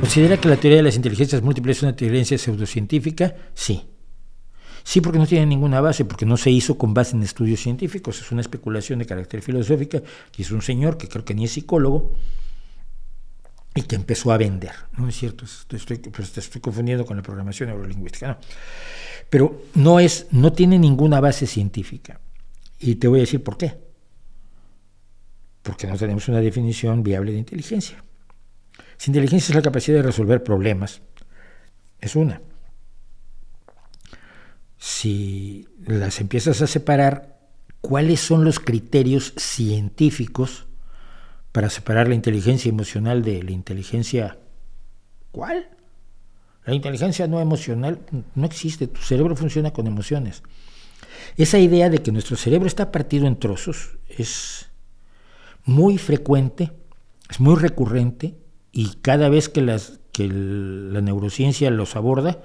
¿Considera que la teoría de las inteligencias múltiples es una teoría pseudocientífica? Sí. Sí, porque no tiene ninguna base, porque no se hizo con base en estudios científicos, es una especulación de carácter filosófica que hizo un señor que creo que ni es psicólogo y que empezó a vender. No es cierto, te estoy, pues, estoy confundiendo con la programación neurolingüística. No. Pero no, es, no tiene ninguna base científica. Y te voy a decir por qué. Porque no tenemos una definición viable de inteligencia. Si inteligencia es la capacidad de resolver problemas, es una. Si las empiezas a separar, ¿cuáles son los criterios científicos para separar la inteligencia emocional de la inteligencia... ¿Cuál? La inteligencia no emocional no existe, tu cerebro funciona con emociones. Esa idea de que nuestro cerebro está partido en trozos es muy frecuente, es muy recurrente y cada vez que, las, que la neurociencia los aborda,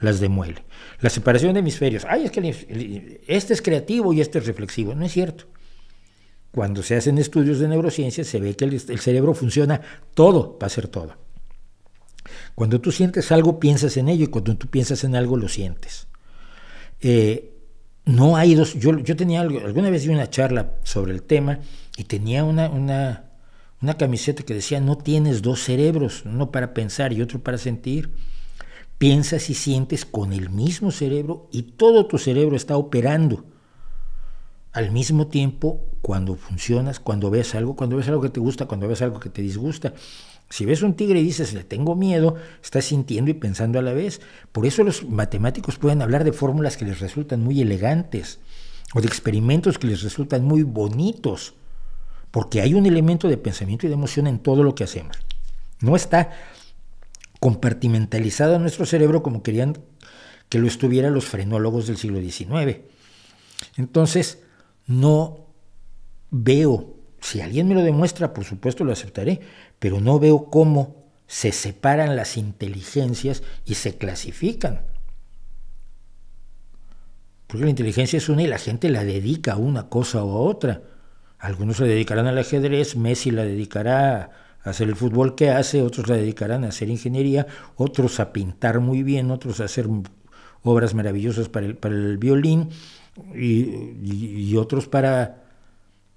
las demuele. La separación de hemisferios, ay, es que este es creativo y este es reflexivo, no es cierto. Cuando se hacen estudios de neurociencia se ve que el, cerebro funciona todo, para hacer todo. Cuando tú sientes algo, piensas en ello y cuando tú piensas en algo, lo sientes. Eh, no hay dos, yo, tenía alguna vez di una charla sobre el tema y tenía una una camiseta que decía, no tienes dos cerebros, uno para pensar y otro para sentir. Piensas y sientes con el mismo cerebro y todo tu cerebro está operando. Al mismo tiempo, cuando funcionas, cuando ves algo, cuando ves algo que te gusta, cuando ves algo que te disgusta. Si ves un tigre y dices, le tengo miedo, estás sintiendo y pensando a la vez. Por eso los matemáticos pueden hablar de fórmulas que les resultan muy elegantes o de experimentos que les resultan muy bonitos porque hay un elemento de pensamiento y de emoción en todo lo que hacemos. No está compartimentalizado en nuestro cerebro como querían que lo estuvieran los frenólogos del siglo XIX. Entonces, no veo, si alguien me lo demuestra, por supuesto lo aceptaré, pero no veo cómo se separan las inteligencias y se clasifican. Porque la inteligencia es una y la gente la dedica a una cosa o a otra. Algunos se dedicarán al ajedrez, Messi la dedicará a hacer el fútbol que hace, otros la dedicarán a hacer ingeniería, otros a pintar muy bien, otros a hacer obras maravillosas para el, violín y, otros para,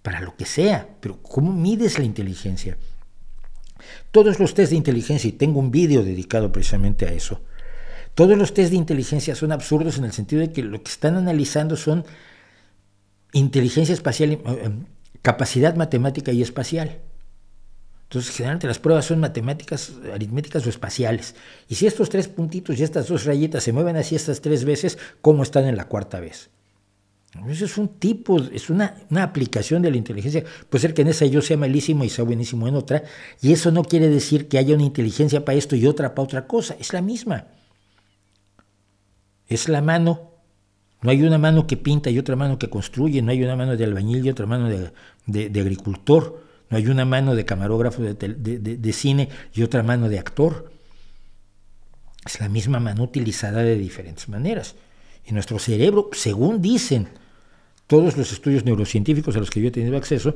para lo que sea. Pero ¿cómo mides la inteligencia? Todos los test de inteligencia, y tengo un vídeo dedicado precisamente a eso, todos los test de inteligencia son absurdos en el sentido de que lo que están analizando son inteligencia espacial, eh, capacidad matemática y espacial. Entonces, generalmente las pruebas son matemáticas, aritméticas o espaciales. Y si estos tres puntitos y estas dos rayitas se mueven así estas tres veces, ¿cómo están en la cuarta vez? Eso es un tipo, es una, una, aplicación de la inteligencia. Puede ser que en esa yo sea malísimo y sea buenísimo en otra, y eso no quiere decir que haya una inteligencia para esto y otra para otra cosa, es la misma. Es la mano no hay una mano que pinta y otra mano que construye, no hay una mano de albañil y otra mano de, agricultor, no hay una mano de camarógrafo de, de, cine y otra mano de actor. Es la misma mano utilizada de diferentes maneras. Y nuestro cerebro, según dicen todos los estudios neurocientíficos a los que yo he tenido acceso,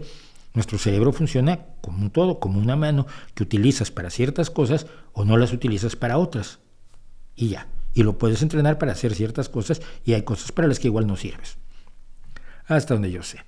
nuestro cerebro funciona como un todo, como una mano que utilizas para ciertas cosas o no las utilizas para otras. Y ya y lo puedes entrenar para hacer ciertas cosas y hay cosas para las que igual no sirves. Hasta donde yo sé.